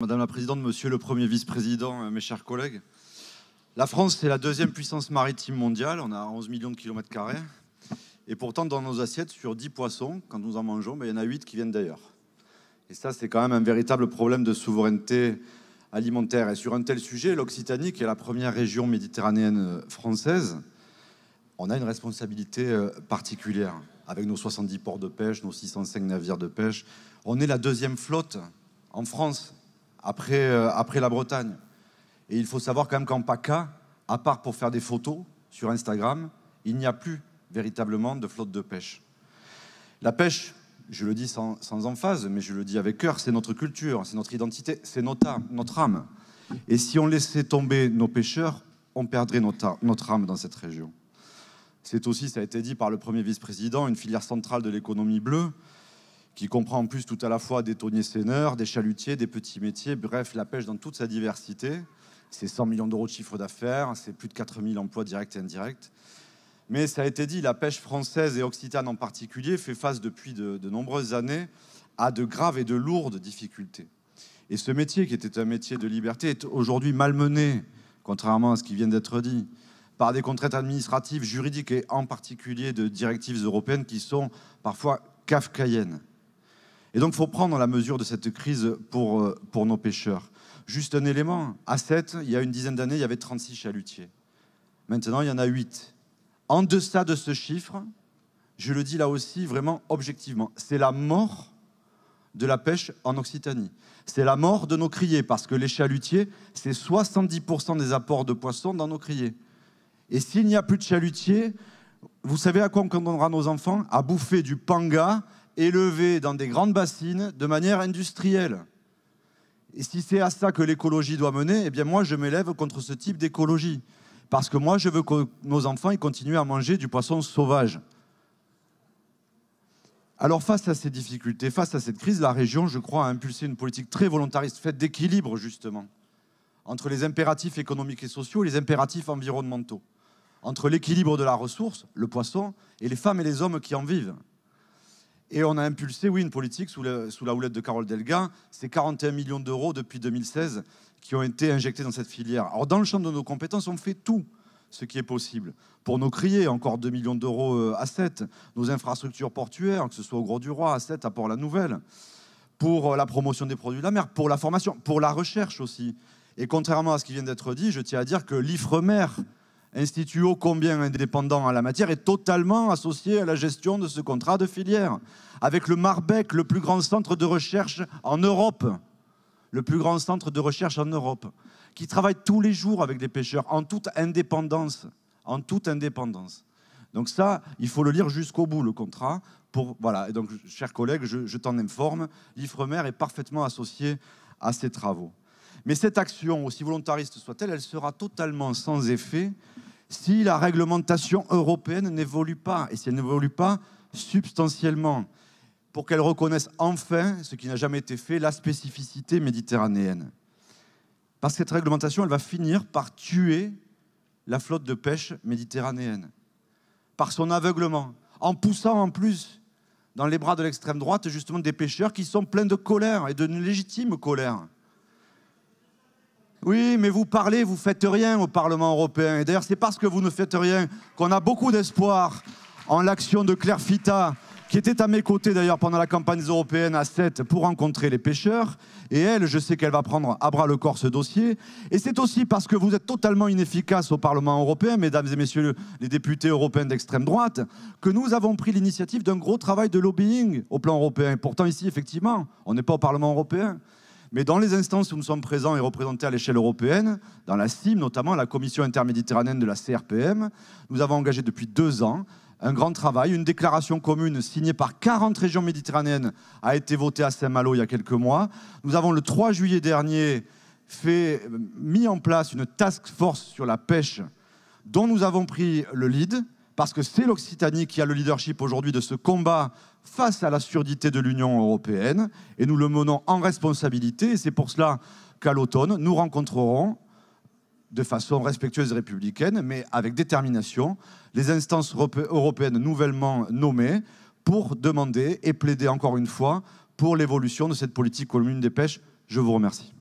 Madame la Présidente, Monsieur le Premier Vice-président, euh, mes chers collègues, la France, c'est la deuxième puissance maritime mondiale, on a 11 millions de kilomètres carrés, et pourtant dans nos assiettes, sur 10 poissons, quand nous en mangeons, ben, il y en a 8 qui viennent d'ailleurs. Et ça, c'est quand même un véritable problème de souveraineté alimentaire. Et sur un tel sujet, l'Occitanie, qui est la première région méditerranéenne euh, française, on a une responsabilité euh, particulière, avec nos 70 ports de pêche, nos 605 navires de pêche. On est la deuxième flotte en France euh, après, la Bretagne. Et il faut savoir quand même qu'en PACA, à part pour faire des photos sur Instagram, il n'y a plus véritablement de flotte de pêche. La pêche, je le dis sans, sans emphase, mais je le dis avec cœur, c'est notre culture, c'est notre identité, c'est notre, notre âme. Et si on laissait tomber nos pêcheurs, on perdrait notre, notre âme dans cette région. C'est aussi, ça a été dit par le premier vice-président, une filière centrale de l'économie bleue qui comprend en plus tout à la fois des tonniers-seineurs, des chalutiers, des petits métiers, bref, la pêche dans toute sa diversité. C'est 100 millions d'euros de chiffre d'affaires, c'est plus de 4000 emplois directs et indirects. Mais ça a été dit, la pêche française et occitane en particulier fait face depuis de, de nombreuses années à de graves et de lourdes difficultés. Et ce métier, qui était un métier de liberté, est aujourd'hui malmené, contrairement à ce qui vient d'être dit, par des contraintes administratives, juridiques et en particulier de directives européennes qui sont parfois kafkaïennes. Et donc, il faut prendre la mesure de cette crise pour, euh, pour nos pêcheurs. Juste un élément, à 7, il y a une dizaine d'années, il y avait 36 chalutiers. Maintenant, il y en a 8. En deçà de ce chiffre, je le dis là aussi vraiment objectivement, c'est la mort de la pêche en Occitanie. C'est la mort de nos criers, parce que les chalutiers, c'est 70% des apports de poissons dans nos criers. Et s'il n'y a plus de chalutiers, vous savez à quoi on condamnera nos enfants À bouffer du panga élevés dans des grandes bassines de manière industrielle. Et si c'est à ça que l'écologie doit mener, eh bien moi je m'élève contre ce type d'écologie. Parce que moi je veux que nos enfants aient continuent à manger du poisson sauvage. Alors face à ces difficultés, face à cette crise, la région, je crois, a impulsé une politique très volontariste, faite d'équilibre justement, entre les impératifs économiques et sociaux et les impératifs environnementaux, entre l'équilibre de la ressource, le poisson, et les femmes et les hommes qui en vivent. Et on a impulsé, oui, une politique sous la, houlette de Carole Delga. C'est 41 millions d'euros depuis 2016 qui ont été injectés dans cette filière. Alors, dans le champ de nos compétences, on fait tout ce qui est possible. Pour nos criers, encore 2 millions d'euros euh, à 7. Nos infrastructures portuaires, que ce soit au Gros-du-Roi, à 7, à Port-la-Nouvelle. Pour euh, la promotion des produits de la mer, pour la formation, pour la recherche aussi. Et contrairement à ce qui vient d'être dit, je tiens à dire que l'IFREMER, institut ô combien indépendant à la matière, est totalement associé à la gestion de ce contrat de filière, avec le Marbec, le plus grand centre de recherche en Europe, le plus grand centre de recherche en Europe, qui travaille tous les jours avec des pêcheurs en toute indépendance, en toute indépendance. Donc ça, il faut le lire jusqu'au bout, le contrat. Pour, voilà. Et donc, chers collègues, je t'en informe, l'IFREMER est parfaitement associé à ces travaux. Mais cette action, aussi volontariste soit-elle, elle sera totalement sans effet si la réglementation européenne n'évolue pas, et si elle n'évolue pas substantiellement, pour qu'elle reconnaisse enfin, ce qui n'a jamais été fait, la spécificité méditerranéenne. Parce que cette réglementation, elle va finir par tuer la flotte de pêche méditerranéenne, par son aveuglement, en poussant en plus dans les bras de l'extrême droite justement des pêcheurs qui sont pleins de colère et de légitime colère oui, mais vous parlez, vous faites rien au Parlement européen. Et d'ailleurs, c'est parce que vous ne faites rien qu'on a beaucoup d'espoir en l'action de Claire Fitta, qui était à mes côtés d'ailleurs pendant la campagne européenne à 7 pour rencontrer les pêcheurs. Et elle, je sais qu'elle va prendre à bras le corps ce dossier. Et c'est aussi parce que vous êtes totalement inefficace au Parlement européen, mesdames et messieurs les députés européens d'extrême droite, que nous avons pris l'initiative d'un gros travail de lobbying au plan européen. pourtant, ici, effectivement, on n'est pas au Parlement européen. Mais dans les instances où nous sommes présents et représentés à l'échelle européenne, dans la CIM, notamment la Commission interméditerranéenne de la CRPM, nous avons engagé depuis deux ans un grand travail. Une déclaration commune signée par 40 régions méditerranéennes a été votée à Saint-Malo il y a quelques mois. Nous avons le 3 juillet dernier euh, mis en place une task force sur la pêche dont nous avons pris le lead parce que c'est l'Occitanie qui a le leadership aujourd'hui de ce combat face à la surdité de l'Union européenne, et nous le menons en responsabilité, et c'est pour cela qu'à l'automne, nous rencontrerons de façon respectueuse et républicaine, mais avec détermination, les instances européennes nouvellement nommées pour demander et plaider encore une fois pour l'évolution de cette politique commune des pêches. Je vous remercie.